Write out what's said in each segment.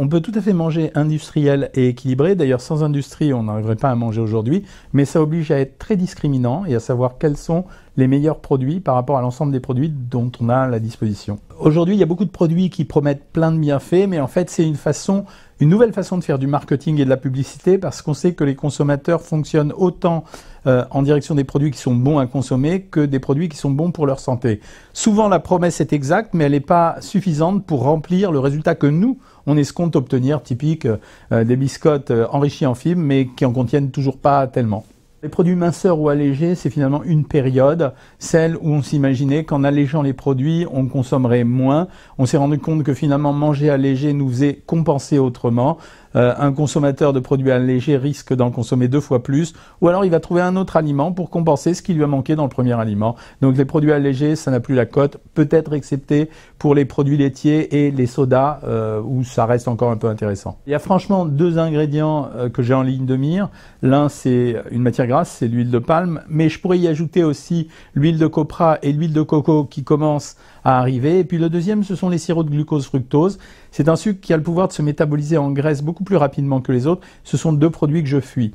on peut tout à fait manger industriel et équilibré. D'ailleurs, sans industrie, on n'arriverait pas à manger aujourd'hui. Mais ça oblige à être très discriminant et à savoir quels sont les meilleurs produits par rapport à l'ensemble des produits dont on a à la disposition. Aujourd'hui, il y a beaucoup de produits qui promettent plein de bienfaits, mais en fait, c'est une façon une nouvelle façon de faire du marketing et de la publicité parce qu'on sait que les consommateurs fonctionnent autant euh, en direction des produits qui sont bons à consommer que des produits qui sont bons pour leur santé. Souvent la promesse est exacte mais elle n'est pas suffisante pour remplir le résultat que nous on escompte obtenir, typique euh, des biscottes euh, enrichies en fibres mais qui en contiennent toujours pas tellement. Les produits minceurs ou allégés, c'est finalement une période, celle où on s'imaginait qu'en allégeant les produits, on consommerait moins. On s'est rendu compte que finalement manger allégé nous faisait compenser autrement. Euh, un consommateur de produits allégés risque d'en consommer deux fois plus, ou alors il va trouver un autre aliment pour compenser ce qui lui a manqué dans le premier aliment. Donc les produits allégés, ça n'a plus la cote, peut-être excepté pour les produits laitiers et les sodas, euh, où ça reste encore un peu intéressant. Il y a franchement deux ingrédients euh, que j'ai en ligne de mire. L'un, c'est une matière c'est l'huile de palme, mais je pourrais y ajouter aussi l'huile de copra et l'huile de coco qui commencent à arriver. Et puis le deuxième, ce sont les sirops de glucose-fructose. C'est un sucre qui a le pouvoir de se métaboliser en graisse beaucoup plus rapidement que les autres. Ce sont deux produits que je fuis.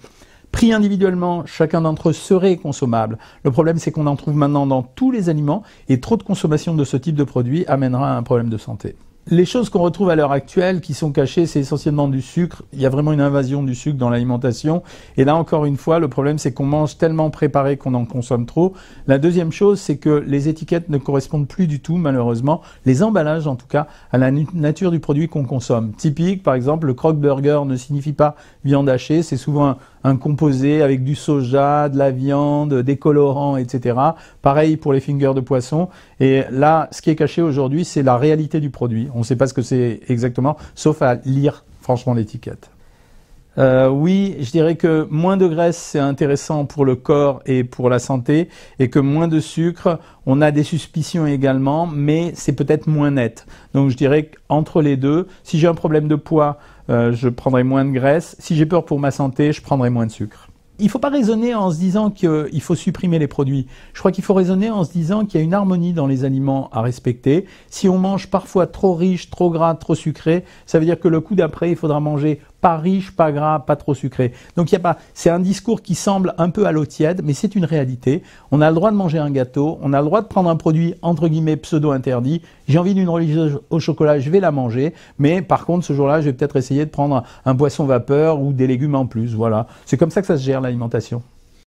Pris individuellement, chacun d'entre eux serait consommable. Le problème, c'est qu'on en trouve maintenant dans tous les aliments et trop de consommation de ce type de produit amènera à un problème de santé les choses qu'on retrouve à l'heure actuelle qui sont cachées, c'est essentiellement du sucre. Il y a vraiment une invasion du sucre dans l'alimentation. Et là, encore une fois, le problème, c'est qu'on mange tellement préparé qu'on en consomme trop. La deuxième chose, c'est que les étiquettes ne correspondent plus du tout, malheureusement, les emballages en tout cas, à la nature du produit qu'on consomme. Typique, par exemple, le croque-burger ne signifie pas viande hachée. C'est souvent un hein, composé avec du soja, de la viande, des colorants, etc. Pareil pour les fingers de poisson. Et là, ce qui est caché aujourd'hui, c'est la réalité du produit. On ne sait pas ce que c'est exactement, sauf à lire franchement l'étiquette. Euh, oui, je dirais que moins de graisse, c'est intéressant pour le corps et pour la santé, et que moins de sucre, on a des suspicions également, mais c'est peut-être moins net. Donc je dirais qu'entre les deux, si j'ai un problème de poids, euh, je prendrai moins de graisse. Si j'ai peur pour ma santé, je prendrai moins de sucre. Il ne faut pas raisonner en se disant qu'il euh, faut supprimer les produits. Je crois qu'il faut raisonner en se disant qu'il y a une harmonie dans les aliments à respecter. Si on mange parfois trop riche, trop gras, trop sucré, ça veut dire que le coup d'après, il faudra manger pas riche, pas gras, pas trop sucré. Donc il y a pas, c'est un discours qui semble un peu à l'eau tiède, mais c'est une réalité. On a le droit de manger un gâteau, on a le droit de prendre un produit entre guillemets pseudo interdit. J'ai envie d'une religieuse au chocolat, je vais la manger, mais par contre ce jour-là, je vais peut-être essayer de prendre un boisson vapeur ou des légumes en plus. Voilà, c'est comme ça que ça se gère l'alimentation.